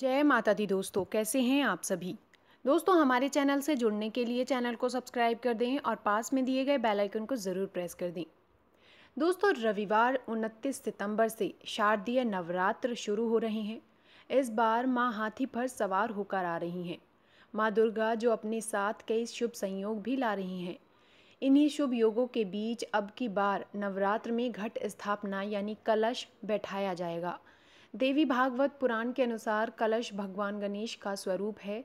जय माता दी दोस्तों कैसे हैं आप सभी दोस्तों हमारे चैनल से जुड़ने के लिए चैनल को सब्सक्राइब कर दें और पास में दिए गए बेल आइकन को ज़रूर प्रेस कर दें दोस्तों रविवार 29 सितंबर से शारदीय नवरात्र शुरू हो रहे हैं इस बार माँ हाथी पर सवार होकर आ रही हैं माँ दुर्गा जो अपने साथ कई शुभ संयोग भी ला रही हैं इन्हीं शुभ योगों के बीच अब की बार नवरात्र में घट स्थापना यानी कलश बैठाया जाएगा देवी भागवत पुराण के अनुसार कलश भगवान गणेश का स्वरूप है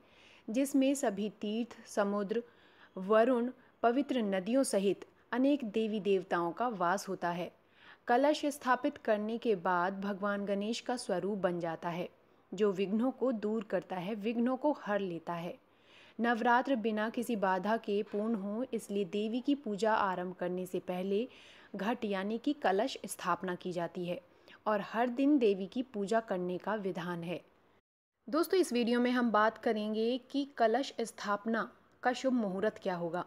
जिसमें सभी तीर्थ समुद्र वरुण पवित्र नदियों सहित अनेक देवी देवताओं का वास होता है कलश स्थापित करने के बाद भगवान गणेश का स्वरूप बन जाता है जो विघ्नों को दूर करता है विघ्नों को हर लेता है नवरात्र बिना किसी बाधा के पूर्ण हो इसलिए देवी की पूजा आरंभ करने से पहले घट यानी कि कलश स्थापना की जाती है और हर दिन देवी की पूजा करने का विधान है दोस्तों इस वीडियो में हम बात करेंगे कि कलश स्थापना का शुभ मुहूर्त क्या होगा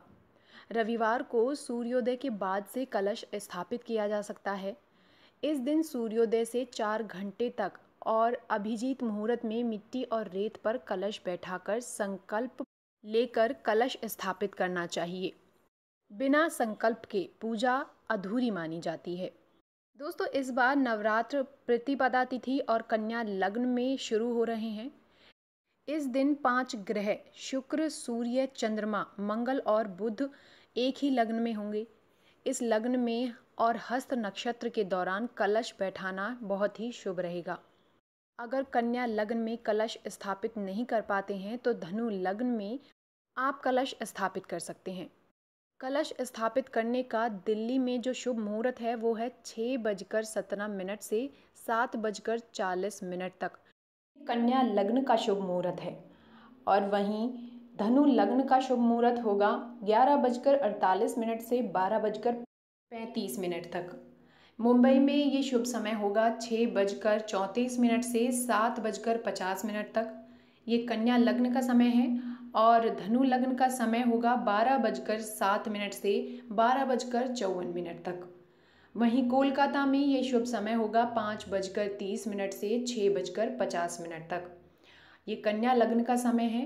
रविवार को सूर्योदय के बाद से कलश स्थापित किया जा सकता है इस दिन सूर्योदय से चार घंटे तक और अभिजीत मुहूर्त में मिट्टी और रेत पर कलश बैठाकर संकल्प लेकर कलश स्थापित करना चाहिए बिना संकल्प के पूजा अधूरी मानी जाती है दोस्तों इस बार नवरात्र प्रतिपदा तिथि और कन्या लग्न में शुरू हो रहे हैं इस दिन पांच ग्रह शुक्र सूर्य चंद्रमा मंगल और बुध एक ही लग्न में होंगे इस लग्न में और हस्त नक्षत्र के दौरान कलश बैठाना बहुत ही शुभ रहेगा अगर कन्या लग्न में कलश स्थापित नहीं कर पाते हैं तो धनु लग्न में आप कलश स्थापित कर सकते हैं कलश स्थापित करने का दिल्ली में जो शुभ मुहूर्त है वो है छः बजकर सत्रह मिनट से सात बजकर चालीस मिनट तक कन्या लग्न का शुभ मुहूर्त है और वहीं धनु लग्न का शुभ मुहूर्त होगा ग्यारह बजकर अड़तालीस मिनट से बारह बजकर पैंतीस मिनट तक मुंबई में ये शुभ समय होगा छः बजकर चौंतीस मिनट से सात बजकर पचास मिनट तक ये कन्या लग्न का समय है और धनु लग्न का समय होगा बारह बजकर सात मिनट से बारह बजकर चौवन मिनट तक वहीं कोलकाता में ये शुभ समय होगा पाँच बजकर तीस मिनट से छः बजकर पचास मिनट तक ये कन्या लग्न का समय है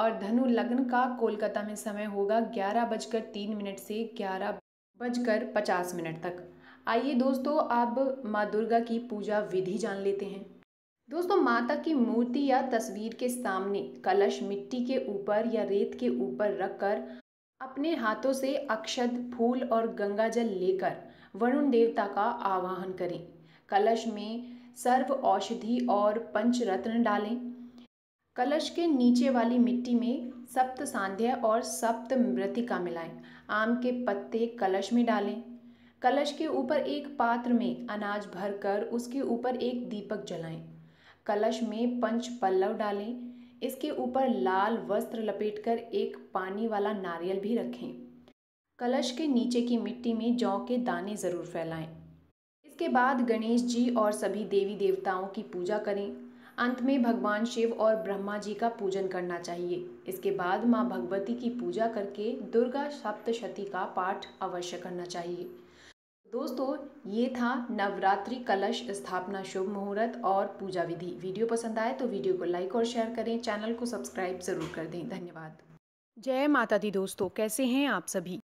और धनु लग्न का कोलकाता में समय होगा ग्यारह बजकर तीन मिनट से ग्यारह बजकर पचास मिनट तक आइए दोस्तों अब माँ दुर्गा की पूजा विधि जान लेते हैं दोस्तों माता की मूर्ति या तस्वीर के सामने कलश मिट्टी के ऊपर या रेत के ऊपर रखकर अपने हाथों से अक्षत फूल और गंगा जल लेकर वरुण देवता का आवाहन करें कलश में सर्व औषधि और पंचरत्न डालें कलश के नीचे वाली मिट्टी में सप्त सांध्य और सप्त मृतिका मिलाएं आम के पत्ते कलश में डालें कलश के ऊपर एक पात्र में अनाज भरकर उसके ऊपर एक दीपक जलाएं कलश में पंच पल्लव डालें इसके ऊपर लाल वस्त्र लपेटकर एक पानी वाला नारियल भी रखें कलश के नीचे की मिट्टी में जौ के दाने ज़रूर फैलाएं इसके बाद गणेश जी और सभी देवी देवताओं की पूजा करें अंत में भगवान शिव और ब्रह्मा जी का पूजन करना चाहिए इसके बाद माँ भगवती की पूजा करके दुर्गा सप्तशती का पाठ अवश्य करना चाहिए दोस्तों ये था नवरात्रि कलश स्थापना शुभ मुहूर्त और पूजा विधि वीडियो पसंद आए तो वीडियो को लाइक और शेयर करें चैनल को सब्सक्राइब जरूर कर दें धन्यवाद जय माता दी दोस्तों कैसे हैं आप सभी